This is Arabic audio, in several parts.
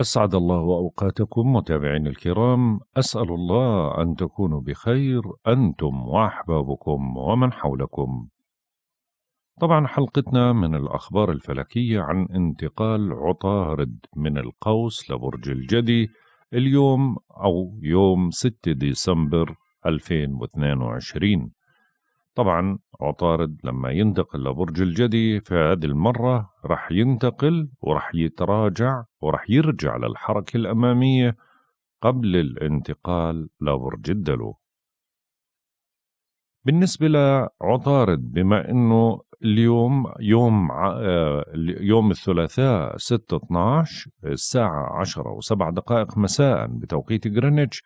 أسعد الله أوقاتكم متابعين الكرام أسأل الله أن تكونوا بخير أنتم وأحبابكم ومن حولكم طبعا حلقتنا من الأخبار الفلكية عن انتقال عطارد من القوس لبرج الجدي اليوم أو يوم 6 ديسمبر 2022 طبعا عطارد لما ينتقل لبرج الجدي فهذه المرة راح ينتقل وراح يتراجع وراح يرجع للحركة الأمامية قبل الانتقال لبرج الدلو بالنسبة لعطارد بما أنه اليوم يوم آه، يوم الثلاثاء 6 12 الساعة 10 و7 دقائق مساء بتوقيت جرينتش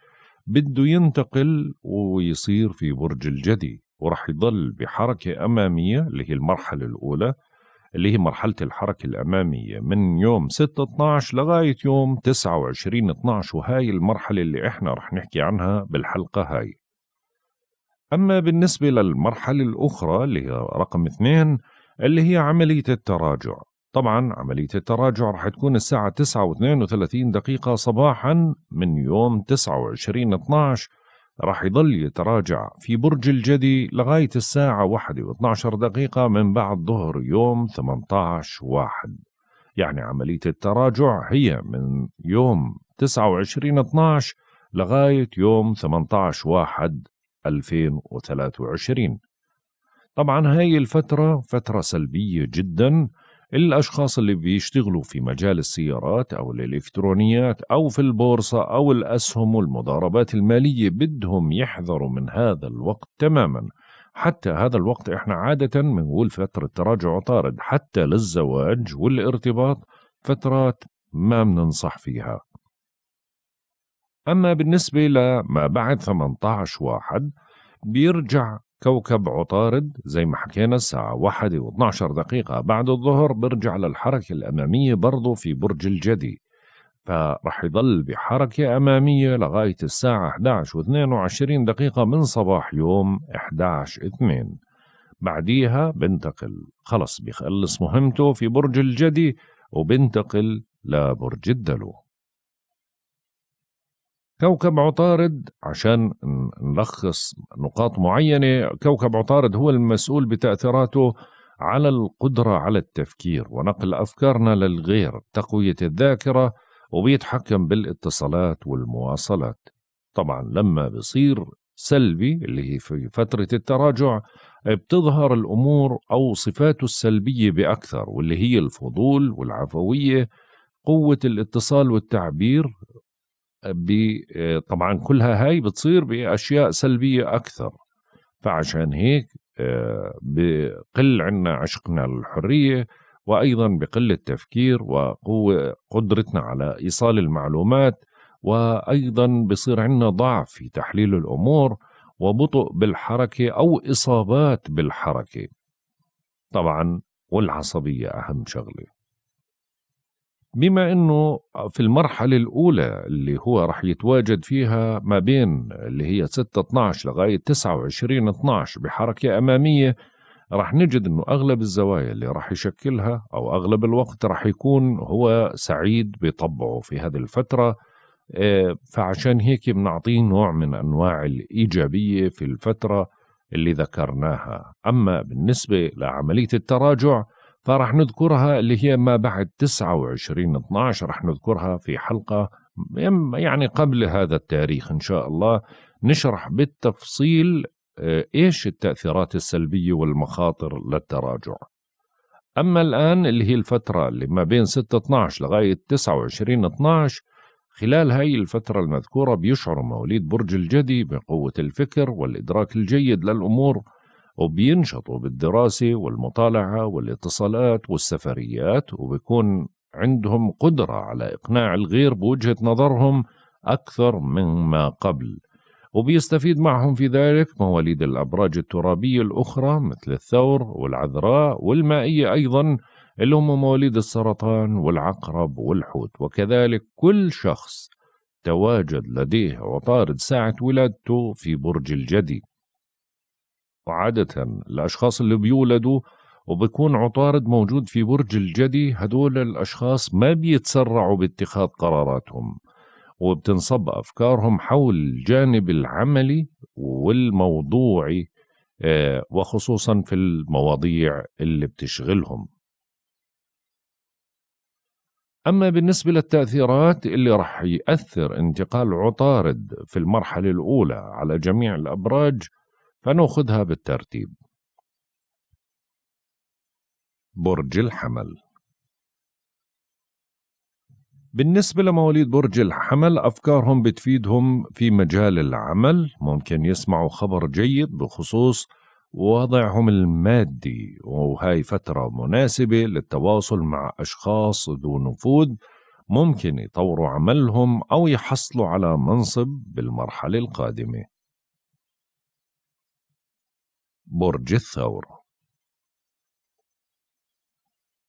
بده ينتقل ويصير في برج الجدي وراح يضل بحركة أمامية اللي هي المرحلة الأولى اللي هي مرحلة الحركة الأمامية من يوم 6-12 لغاية يوم 29-12 وهاي المرحلة اللي إحنا رح نحكي عنها بالحلقة هاي أما بالنسبة للمرحلة الأخرى اللي هي رقم 2 اللي هي عملية التراجع طبعا عملية التراجع رح تكون الساعة 9 و32 دقيقة صباحا من يوم 29 12 راح يضل يتراجع في برج الجدي لغاية الساعة 1 و12 دقيقة من بعد ظهر يوم 18 واحد يعني عملية التراجع هي من يوم 29 12 لغاية يوم 18 واحد 2023 طبعا هاي الفترة فترة سلبية جدا الأشخاص اللي بيشتغلوا في مجال السيارات أو الإلكترونيات أو في البورصة أو الأسهم والمضاربات المالية بدهم يحذروا من هذا الوقت تماما حتى هذا الوقت احنا عادة بنقول فترة تراجع طارد حتى للزواج والارتباط فترات ما بننصح فيها أما بالنسبة لما بعد 18 واحد بيرجع كوكب عطارد زي ما حكينا الساعة واحدة و12 دقيقة بعد الظهر برجع للحركة الأمامية برضو في برج الجدي فرح يضل بحركة أمامية لغاية الساعة 11 و22 دقيقة من صباح يوم 11 2 بعديها بنتقل خلص بيخلص مهمته في برج الجدي وبنتقل لبرج الدلو كوكب عطارد عشان نلخص نقاط معينه كوكب عطارد هو المسؤول بتاثيراته على القدره على التفكير ونقل افكارنا للغير تقويه الذاكره وبيتحكم بالاتصالات والمواصلات طبعا لما بصير سلبي اللي هي في فترة التراجع بتظهر الأمور أو صفاته السلبية بأكثر واللي هي الفضول والعفوية قوة الاتصال والتعبير طبعا كلها هاي بتصير باشياء سلبيه اكثر فعشان هيك آه، بقل عنا عشقنا للحريه وايضا بقل التفكير وقوه قدرتنا على ايصال المعلومات وايضا بصير عندنا ضعف في تحليل الامور وبطء بالحركه او اصابات بالحركه طبعا والعصبيه اهم شغله بما انه في المرحله الاولى اللي هو راح يتواجد فيها ما بين اللي هي 6 12 لغايه 29 12 بحركه اماميه راح نجد انه اغلب الزوايا اللي راح يشكلها او اغلب الوقت راح يكون هو سعيد بطبعه في هذه الفتره آه، فعشان هيك بنعطيه نوع من انواع الايجابيه في الفتره اللي ذكرناها اما بالنسبه لعمليه التراجع فراح نذكرها اللي هي ما بعد 29 12 رح نذكرها في حلقة يعني قبل هذا التاريخ إن شاء الله نشرح بالتفصيل آه، إيش التأثيرات السلبية والمخاطر للتراجع أما الآن اللي هي الفترة اللي ما بين 6-12 لغاية 29-12 خلال هاي الفترة المذكورة بيشعر مواليد برج الجدي بقوة الفكر والإدراك الجيد للأمور وبينشطوا بالدراسة والمطالعة والاتصالات والسفريات وبكون عندهم قدرة على إقناع الغير بوجهة نظرهم أكثر مما قبل وبيستفيد معهم في ذلك مواليد الأبراج الترابية الأخرى مثل الثور والعذراء والمائية أيضا اللي هم مواليد السرطان والعقرب والحوت وكذلك كل شخص تواجد لديه عطارد ساعة ولادته في برج الجدي وعادة الأشخاص اللي بيولدوا وبكون عطارد موجود في برج الجدي هدول الأشخاص ما بيتسرعوا باتخاذ قراراتهم وبتنصب أفكارهم حول الجانب العملي والموضوعي آه، وخصوصا في المواضيع اللي بتشغلهم أما بالنسبة للتأثيرات اللي رح يأثر انتقال عطارد في المرحلة الأولى على جميع الأبراج فناخذها بالترتيب برج الحمل بالنسبة لمواليد برج الحمل أفكارهم بتفيدهم في مجال العمل ممكن يسمعوا خبر جيد بخصوص وضعهم المادي وهي فترة مناسبة للتواصل مع أشخاص ذو نفوذ ممكن يطوروا عملهم أو يحصلوا على منصب بالمرحلة القادمة برج الثور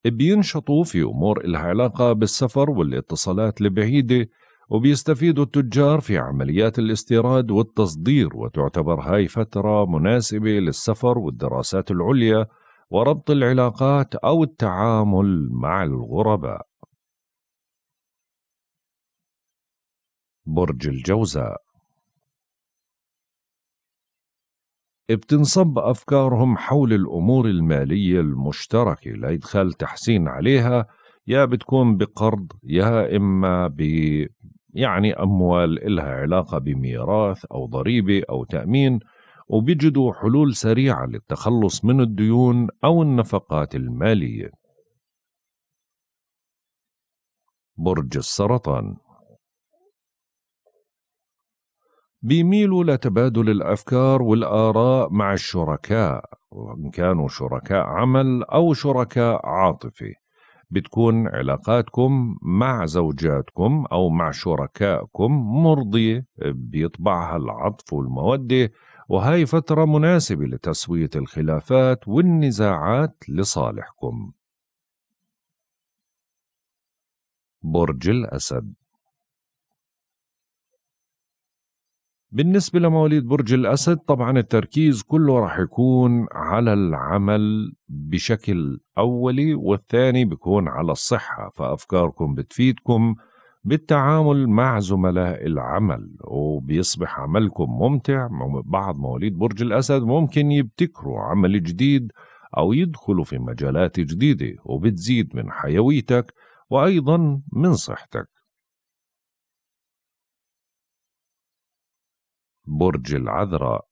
بينشطوا في أمور إلها علاقة بالسفر والاتصالات البعيدة وبيستفيدوا التجار في عمليات الاستيراد والتصدير وتعتبر هاي فترة مناسبة للسفر والدراسات العليا وربط العلاقات أو التعامل مع الغرباء برج الجوزاء بتنصب أفكارهم حول الأمور المالية المشتركة لإدخال تحسين عليها يا بتكون بقرض يا إما ب يعني أموال إلها علاقة بميراث أو ضريبة أو تأمين وبيجدوا حلول سريعة للتخلص من الديون أو النفقات المالية برج السرطان بيميلوا لتبادل الافكار والاراء مع الشركاء وان كانوا شركاء عمل او شركاء عاطفي بتكون علاقاتكم مع زوجاتكم او مع شركائكم مرضيه بيطبعها العطف والموده وهي فتره مناسبه لتسويه الخلافات والنزاعات لصالحكم برج الاسد بالنسبة لمواليد برج الأسد طبعا التركيز كله راح يكون على العمل بشكل أولي والثاني بيكون على الصحة فأفكاركم بتفيدكم بالتعامل مع زملاء العمل وبيصبح عملكم ممتع بعض مواليد برج الأسد ممكن يبتكروا عمل جديد أو يدخلوا في مجالات جديدة وبتزيد من حيويتك وأيضا من صحتك برج العذراء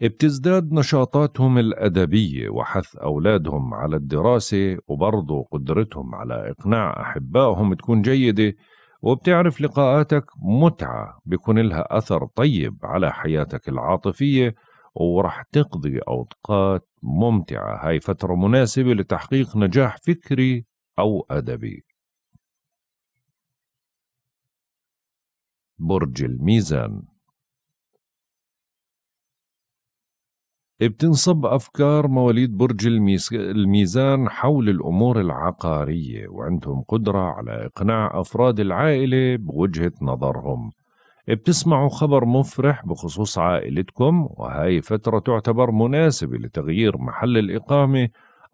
بتزداد نشاطاتهم الأدبية وحث أولادهم على الدراسة وبرضه قدرتهم على إقناع أحبائهم تكون جيدة وبتعرف لقاءاتك متعة بيكون لها أثر طيب على حياتك العاطفية ورح تقضي أوقات ممتعة هاي فترة مناسبة لتحقيق نجاح فكري أو أدبي برج الميزان بتنصب أفكار مواليد برج الميزان حول الأمور العقارية وعندهم قدرة على إقناع أفراد العائلة بوجهة نظرهم بتسمعوا خبر مفرح بخصوص عائلتكم وهاي فترة تعتبر مناسبة لتغيير محل الإقامة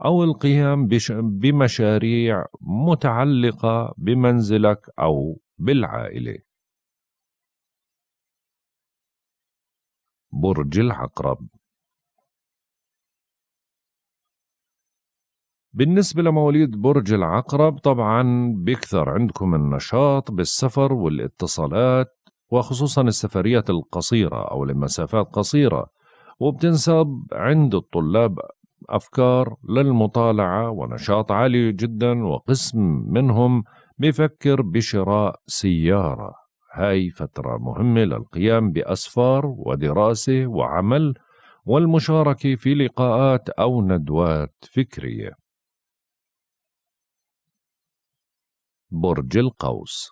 أو القيام بمشاريع متعلقة بمنزلك أو بالعائلة برج العقرب بالنسبة لمواليد برج العقرب طبعا بيكثر عندكم النشاط بالسفر والاتصالات وخصوصا السفريات القصيرة أو لمسافات قصيرة وبتنسب عند الطلاب أفكار للمطالعة ونشاط عالي جدا وقسم منهم بفكر بشراء سيارة هاي فترة مهمة للقيام بأسفار ودراسة وعمل والمشاركة في لقاءات أو ندوات فكرية. برج القوس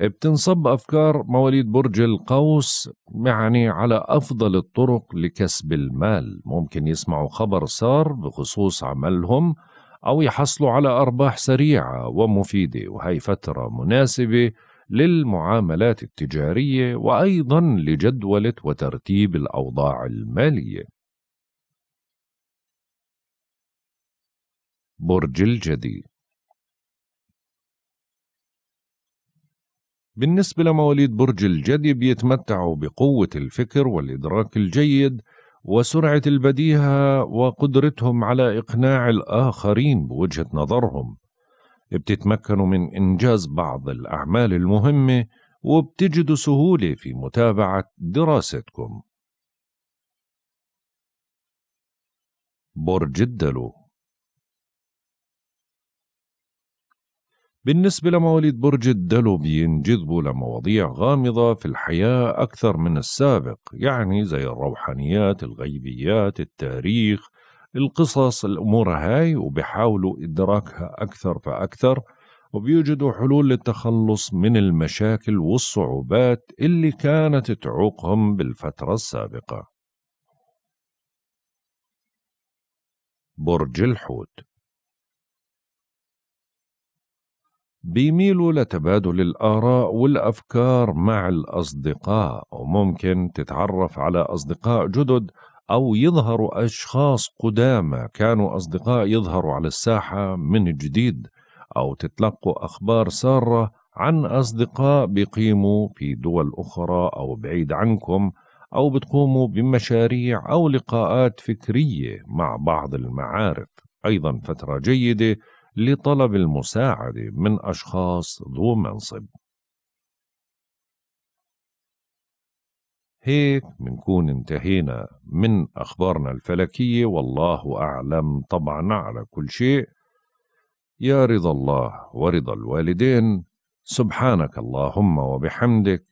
بتنصب أفكار مواليد برج القوس يعني على أفضل الطرق لكسب المال ممكن يسمعوا خبر سار بخصوص عملهم أو يحصلوا على أرباح سريعة ومفيدة وهي فترة مناسبة للمعاملات التجارية وأيضا لجدولة وترتيب الأوضاع المالية برج الجدي بالنسبة لمواليد برج الجدي بيتمتعوا بقوة الفكر والإدراك الجيد وسرعه البديهه وقدرتهم على اقناع الاخرين بوجهه نظرهم بتتمكنوا من انجاز بعض الاعمال المهمه وبتجدوا سهوله في متابعه دراستكم برج الدلو بالنسبة لمواليد برج الدلو بينجذبوا لمواضيع غامضة في الحياة أكثر من السابق يعني زي الروحانيات الغيبيات التاريخ القصص الأمور هاي وبيحاولوا إدراكها أكثر فأكثر وبيوجدوا حلول للتخلص من المشاكل والصعوبات اللي كانت تعوقهم بالفترة السابقة برج الحوت بيميلوا لتبادل الآراء والأفكار مع الأصدقاء وممكن تتعرف على أصدقاء جدد أو يظهروا أشخاص قدامى كانوا أصدقاء يظهروا على الساحة من جديد أو تتلقوا أخبار سارة عن أصدقاء بيقيموا في دول أخرى أو بعيد عنكم أو بتقوموا بمشاريع أو لقاءات فكرية مع بعض المعارف أيضا فترة جيدة لطلب المساعدة من أشخاص ذو منصب هيك منكون انتهينا من أخبارنا الفلكية والله أعلم طبعا على كل شيء يا رضا الله ورضا الوالدين سبحانك اللهم وبحمدك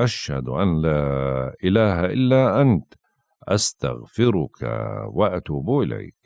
أشهد أن لا إله إلا أنت أستغفرك وأتوب إليك